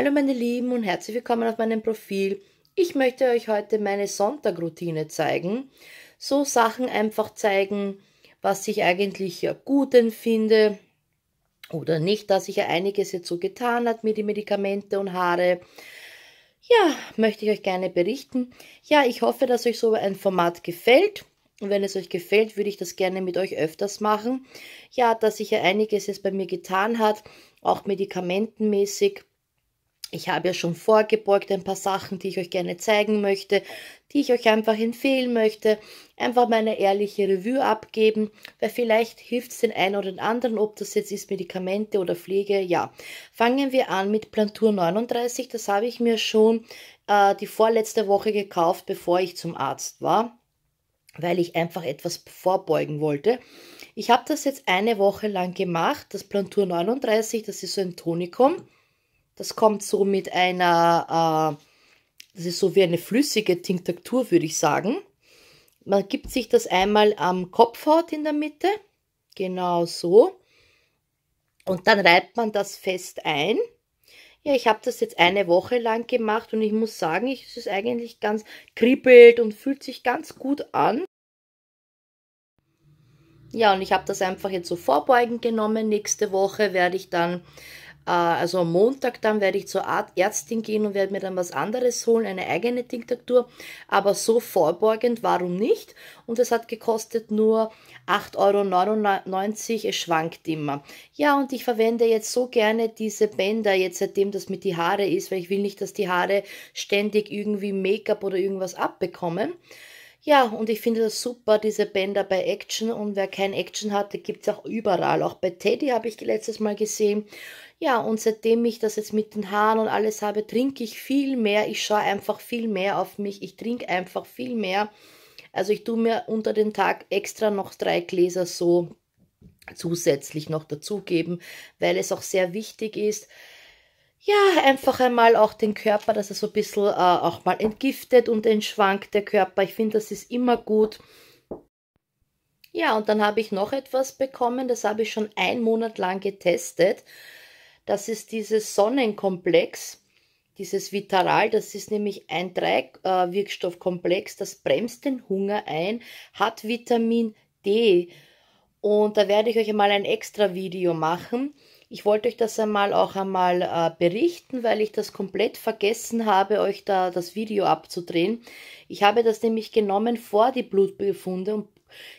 Hallo meine Lieben und herzlich willkommen auf meinem Profil. Ich möchte euch heute meine Sonntagroutine zeigen. So Sachen einfach zeigen, was ich eigentlich ja gut empfinde oder nicht, dass ich ja einiges jetzt so getan hat mit den Medikamente und Haare. Ja, möchte ich euch gerne berichten. Ja, ich hoffe, dass euch so ein Format gefällt. Und wenn es euch gefällt, würde ich das gerne mit euch öfters machen. Ja, dass sich ja einiges jetzt bei mir getan hat, auch medikamentenmäßig. Ich habe ja schon vorgebeugt ein paar Sachen, die ich euch gerne zeigen möchte, die ich euch einfach empfehlen möchte. Einfach meine ehrliche Revue abgeben, weil vielleicht hilft es den einen oder den anderen, ob das jetzt ist Medikamente oder Pflege. Ja, fangen wir an mit Plantur 39. Das habe ich mir schon äh, die vorletzte Woche gekauft, bevor ich zum Arzt war weil ich einfach etwas vorbeugen wollte. Ich habe das jetzt eine Woche lang gemacht, das Plantur 39, das ist so ein Tonikum. Das kommt so mit einer, äh, das ist so wie eine flüssige Tinktur, würde ich sagen. Man gibt sich das einmal am Kopfhaut in der Mitte, genau so. Und dann reibt man das fest ein. Ja, ich habe das jetzt eine Woche lang gemacht und ich muss sagen, es ist eigentlich ganz kribbelt und fühlt sich ganz gut an. Ja, und ich habe das einfach jetzt so vorbeugend genommen. Nächste Woche werde ich dann äh, also am Montag dann werde ich zur Ärztin gehen und werde mir dann was anderes holen, eine eigene Tinktatur. Aber so vorbeugend, warum nicht? Und es hat gekostet nur 8,99 Euro. Es schwankt immer. Ja, und ich verwende jetzt so gerne diese Bänder, jetzt seitdem das mit die Haare ist, weil ich will nicht, dass die Haare ständig irgendwie Make-up oder irgendwas abbekommen. Ja, und ich finde das super, diese Bänder bei Action. Und wer kein Action hatte, gibt es auch überall. Auch bei Teddy habe ich letztes Mal gesehen. Ja, und seitdem ich das jetzt mit den Haaren und alles habe, trinke ich viel mehr. Ich schaue einfach viel mehr auf mich. Ich trinke einfach viel mehr. Also ich tue mir unter den Tag extra noch drei Gläser so zusätzlich noch dazugeben, weil es auch sehr wichtig ist, ja, einfach einmal auch den Körper, dass er so ein bisschen äh, auch mal entgiftet und entschwankt der Körper. Ich finde, das ist immer gut. Ja, und dann habe ich noch etwas bekommen, das habe ich schon einen Monat lang getestet. Das ist dieses Sonnenkomplex, dieses Vitaral. Das ist nämlich ein Dreiwirkstoffkomplex, äh, das bremst den Hunger ein, hat Vitamin D. Und da werde ich euch einmal ein extra Video machen. Ich wollte euch das einmal auch einmal äh, berichten, weil ich das komplett vergessen habe, euch da das Video abzudrehen. Ich habe das nämlich genommen vor die Blutbefunde und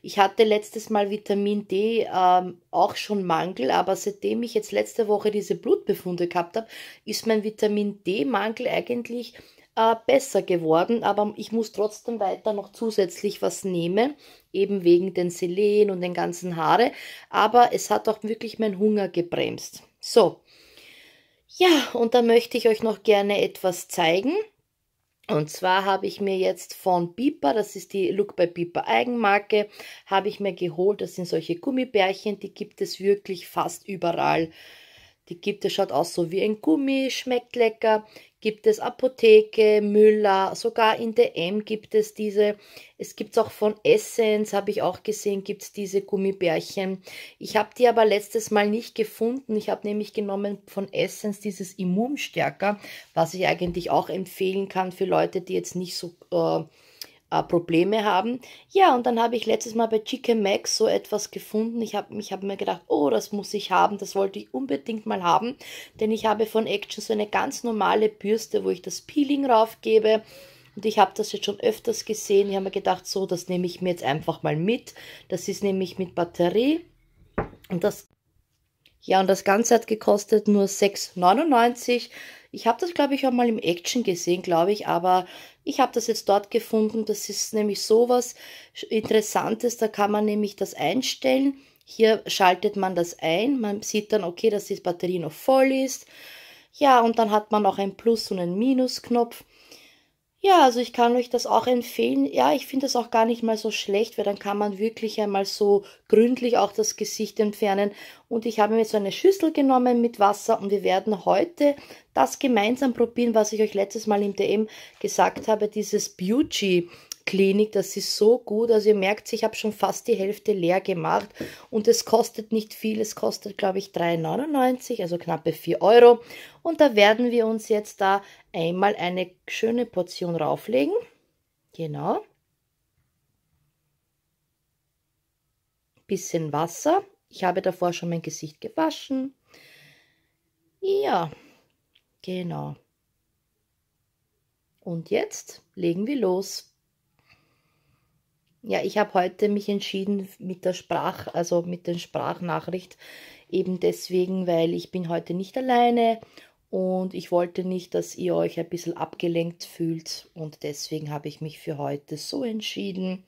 ich hatte letztes Mal Vitamin D ähm, auch schon Mangel, aber seitdem ich jetzt letzte Woche diese Blutbefunde gehabt habe, ist mein Vitamin D-Mangel eigentlich äh, besser geworden, aber ich muss trotzdem weiter noch zusätzlich was nehmen, eben wegen den Selen und den ganzen Haare. Aber es hat auch wirklich meinen Hunger gebremst. So. Ja, und da möchte ich euch noch gerne etwas zeigen. Und zwar habe ich mir jetzt von Piper, das ist die Look by Piper Eigenmarke, habe ich mir geholt. Das sind solche Gummibärchen, die gibt es wirklich fast überall. Die gibt es, schaut aus so wie ein Gummi, schmeckt lecker, gibt es Apotheke, Müller, sogar in DM gibt es diese. Es gibt es auch von Essence, habe ich auch gesehen, gibt es diese Gummibärchen. Ich habe die aber letztes Mal nicht gefunden. Ich habe nämlich genommen von Essence dieses Immunstärker, was ich eigentlich auch empfehlen kann für Leute, die jetzt nicht so... Äh, äh, Probleme haben. Ja, und dann habe ich letztes Mal bei Chicken Max so etwas gefunden. Ich habe ich hab mir gedacht, oh, das muss ich haben, das wollte ich unbedingt mal haben, denn ich habe von Action so eine ganz normale Bürste, wo ich das Peeling raufgebe. Und ich habe das jetzt schon öfters gesehen. Ich habe mir gedacht, so, das nehme ich mir jetzt einfach mal mit. Das ist nämlich mit Batterie. Und das ja, und das Ganze hat gekostet nur 6,99. Ich habe das, glaube ich, auch mal im Action gesehen, glaube ich, aber ich habe das jetzt dort gefunden. Das ist nämlich so was Interessantes. Da kann man nämlich das einstellen. Hier schaltet man das ein. Man sieht dann, okay, dass die Batterie noch voll ist. Ja, und dann hat man auch einen Plus- und einen Minus-Knopf. Ja, also ich kann euch das auch empfehlen. Ja, ich finde das auch gar nicht mal so schlecht, weil dann kann man wirklich einmal so gründlich auch das Gesicht entfernen. Und ich habe mir so eine Schüssel genommen mit Wasser und wir werden heute das gemeinsam probieren, was ich euch letztes Mal im DM gesagt habe, dieses Beauty Klinik, das ist so gut. Also ihr merkt, ich habe schon fast die Hälfte leer gemacht und es kostet nicht viel. Es kostet, glaube ich, 3,99, also knappe 4 Euro. Und da werden wir uns jetzt da einmal eine schöne Portion rauflegen. Genau. Bisschen Wasser. Ich habe davor schon mein Gesicht gewaschen. Ja, genau. Und jetzt legen wir los. Ja, ich habe heute mich entschieden mit der Sprach, also mit der Sprachnachricht, eben deswegen, weil ich bin heute nicht alleine und ich wollte nicht, dass ihr euch ein bisschen abgelenkt fühlt und deswegen habe ich mich für heute so entschieden.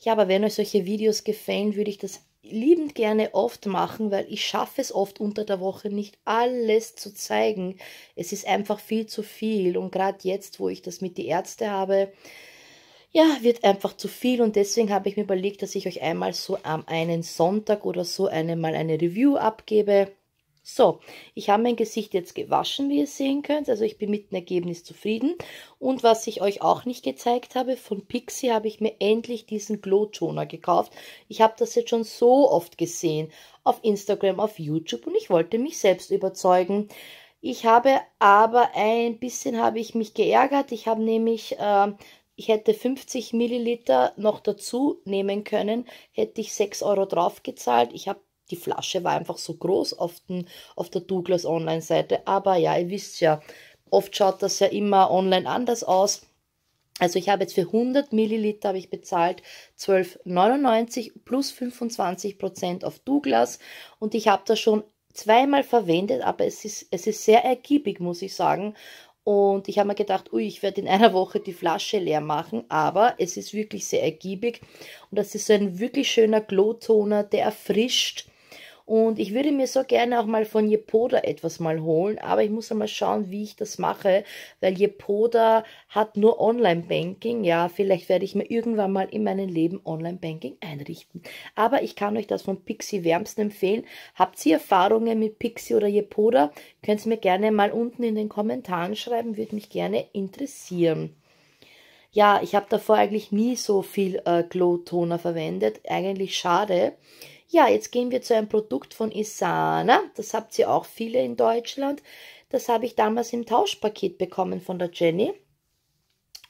Ja, aber wenn euch solche Videos gefallen, würde ich das liebend gerne oft machen, weil ich schaffe es oft unter der Woche nicht alles zu zeigen. Es ist einfach viel zu viel und gerade jetzt, wo ich das mit die Ärzte habe, ja, wird einfach zu viel und deswegen habe ich mir überlegt, dass ich euch einmal so am einen Sonntag oder so einmal eine Review abgebe. So, ich habe mein Gesicht jetzt gewaschen, wie ihr sehen könnt. Also ich bin mit dem Ergebnis zufrieden. Und was ich euch auch nicht gezeigt habe, von Pixi habe ich mir endlich diesen Glow Toner gekauft. Ich habe das jetzt schon so oft gesehen auf Instagram, auf YouTube und ich wollte mich selbst überzeugen. Ich habe aber ein bisschen habe ich mich geärgert. Ich habe nämlich äh, ich hätte 50 Milliliter noch dazu nehmen können, hätte ich 6 Euro drauf gezahlt. Ich habe die Flasche war einfach so groß auf, den, auf der Douglas Online-Seite. Aber ja, ihr wisst ja, oft schaut das ja immer online anders aus. Also ich habe jetzt für 100 Milliliter habe ich bezahlt 12,99 plus 25 Prozent auf Douglas und ich habe das schon zweimal verwendet, aber es ist, es ist sehr ergiebig, muss ich sagen. Und ich habe mir gedacht, ui, ich werde in einer Woche die Flasche leer machen, aber es ist wirklich sehr ergiebig und das ist so ein wirklich schöner Glotoner, der erfrischt und ich würde mir so gerne auch mal von Jepoda etwas mal holen, aber ich muss einmal schauen, wie ich das mache, weil Jepoda hat nur Online-Banking. Ja, vielleicht werde ich mir irgendwann mal in meinem Leben Online-Banking einrichten. Aber ich kann euch das von Pixi wärmsten empfehlen. Habt ihr Erfahrungen mit Pixi oder Jepoda? Könnt ihr mir gerne mal unten in den Kommentaren schreiben, würde mich gerne interessieren. Ja, ich habe davor eigentlich nie so viel äh, Glow-Toner verwendet. Eigentlich schade. Ja, jetzt gehen wir zu einem Produkt von Isana. Das habt ihr auch viele in Deutschland. Das habe ich damals im Tauschpaket bekommen von der Jenny.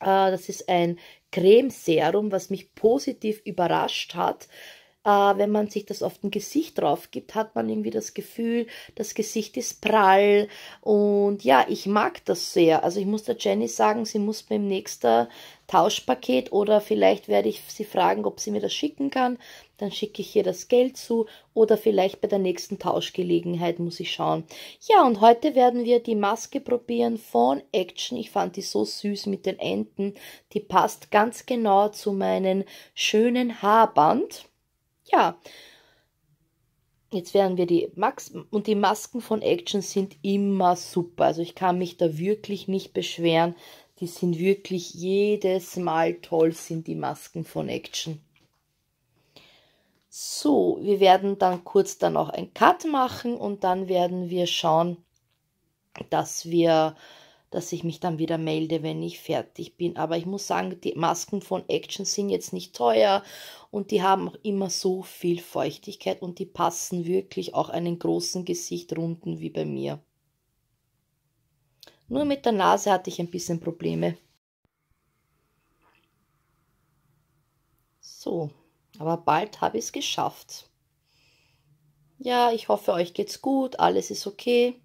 Äh, das ist ein Cremeserum, was mich positiv überrascht hat äh, wenn man sich das auf dem Gesicht drauf gibt, hat man irgendwie das Gefühl, das Gesicht ist prall. Und ja, ich mag das sehr. Also ich muss der Jenny sagen, sie muss beim nächsten Tauschpaket oder vielleicht werde ich sie fragen, ob sie mir das schicken kann. Dann schicke ich ihr das Geld zu oder vielleicht bei der nächsten Tauschgelegenheit muss ich schauen. Ja, und heute werden wir die Maske probieren von Action. Ich fand die so süß mit den Enden. Die passt ganz genau zu meinen schönen Haarband. Ja. Jetzt werden wir die Max und die Masken von Action sind immer super. Also ich kann mich da wirklich nicht beschweren. Die sind wirklich jedes Mal toll, sind die Masken von Action. So, wir werden dann kurz dann auch ein Cut machen und dann werden wir schauen, dass wir dass ich mich dann wieder melde, wenn ich fertig bin. Aber ich muss sagen, die Masken von Action sind jetzt nicht teuer und die haben auch immer so viel Feuchtigkeit und die passen wirklich auch einen großen Gesicht runden wie bei mir. Nur mit der Nase hatte ich ein bisschen Probleme. So, aber bald habe ich es geschafft. Ja, ich hoffe, euch geht's gut, alles ist okay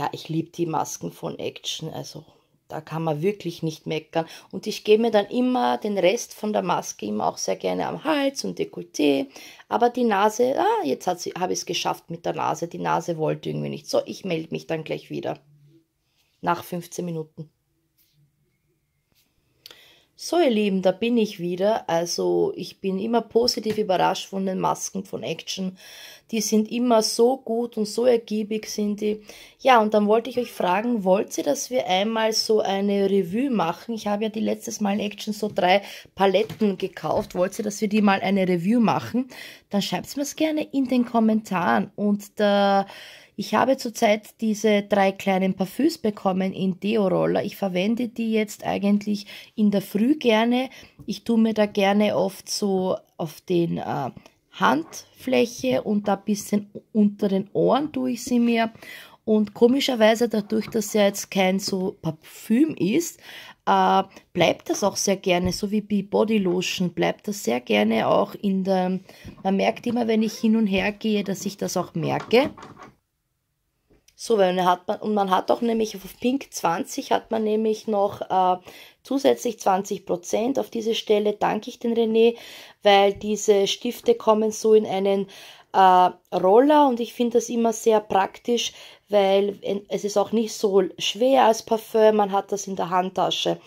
ja, ich liebe die Masken von Action, also da kann man wirklich nicht meckern. Und ich gebe mir dann immer den Rest von der Maske immer auch sehr gerne am Hals und Dekolleté. Aber die Nase, ah, jetzt habe ich es geschafft mit der Nase. Die Nase wollte irgendwie nicht. So, ich melde mich dann gleich wieder. Nach 15 Minuten. So ihr Lieben, da bin ich wieder. Also ich bin immer positiv überrascht von den Masken von Action. Die sind immer so gut und so ergiebig sind die. Ja, und dann wollte ich euch fragen, wollt ihr, dass wir einmal so eine Revue machen? Ich habe ja die letztes Mal in Action so drei Paletten gekauft. Wollt ihr, dass wir die mal eine Revue machen? Dann schreibt es mir gerne in den Kommentaren. Und da ich habe zurzeit diese drei kleinen Parfüms bekommen in Deo-Roller. Ich verwende die jetzt eigentlich in der Früh gerne. Ich tue mir da gerne oft so auf den äh, Handfläche und da ein bisschen unter den Ohren tue ich sie mir. Und komischerweise, dadurch, dass ja jetzt kein so Parfüm ist, äh, bleibt das auch sehr gerne, so wie bei Body Lotion, bleibt das sehr gerne auch in der. Man merkt immer, wenn ich hin und her gehe, dass ich das auch merke. So, weil man hat und man hat auch nämlich auf Pink 20 hat man nämlich noch äh, zusätzlich 20%. Auf diese Stelle danke ich den René, weil diese Stifte kommen so in einen äh, Roller und ich finde das immer sehr praktisch, weil es ist auch nicht so schwer als Parfüm, man hat das in der Handtasche.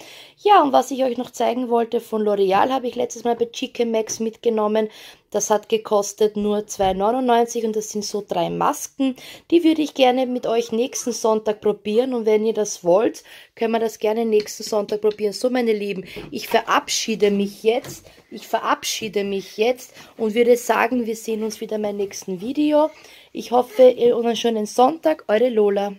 Ja, und was ich euch noch zeigen wollte, von L'Oreal habe ich letztes Mal bei Chicken Max mitgenommen. Das hat gekostet nur 2,99 und das sind so drei Masken. Die würde ich gerne mit euch nächsten Sonntag probieren und wenn ihr das wollt, können wir das gerne nächsten Sonntag probieren. So, meine Lieben, ich verabschiede mich jetzt. Ich verabschiede mich jetzt und würde sagen, wir sehen uns wieder in meinem nächsten Video. Ich hoffe, ihr einen schönen Sonntag. Eure Lola.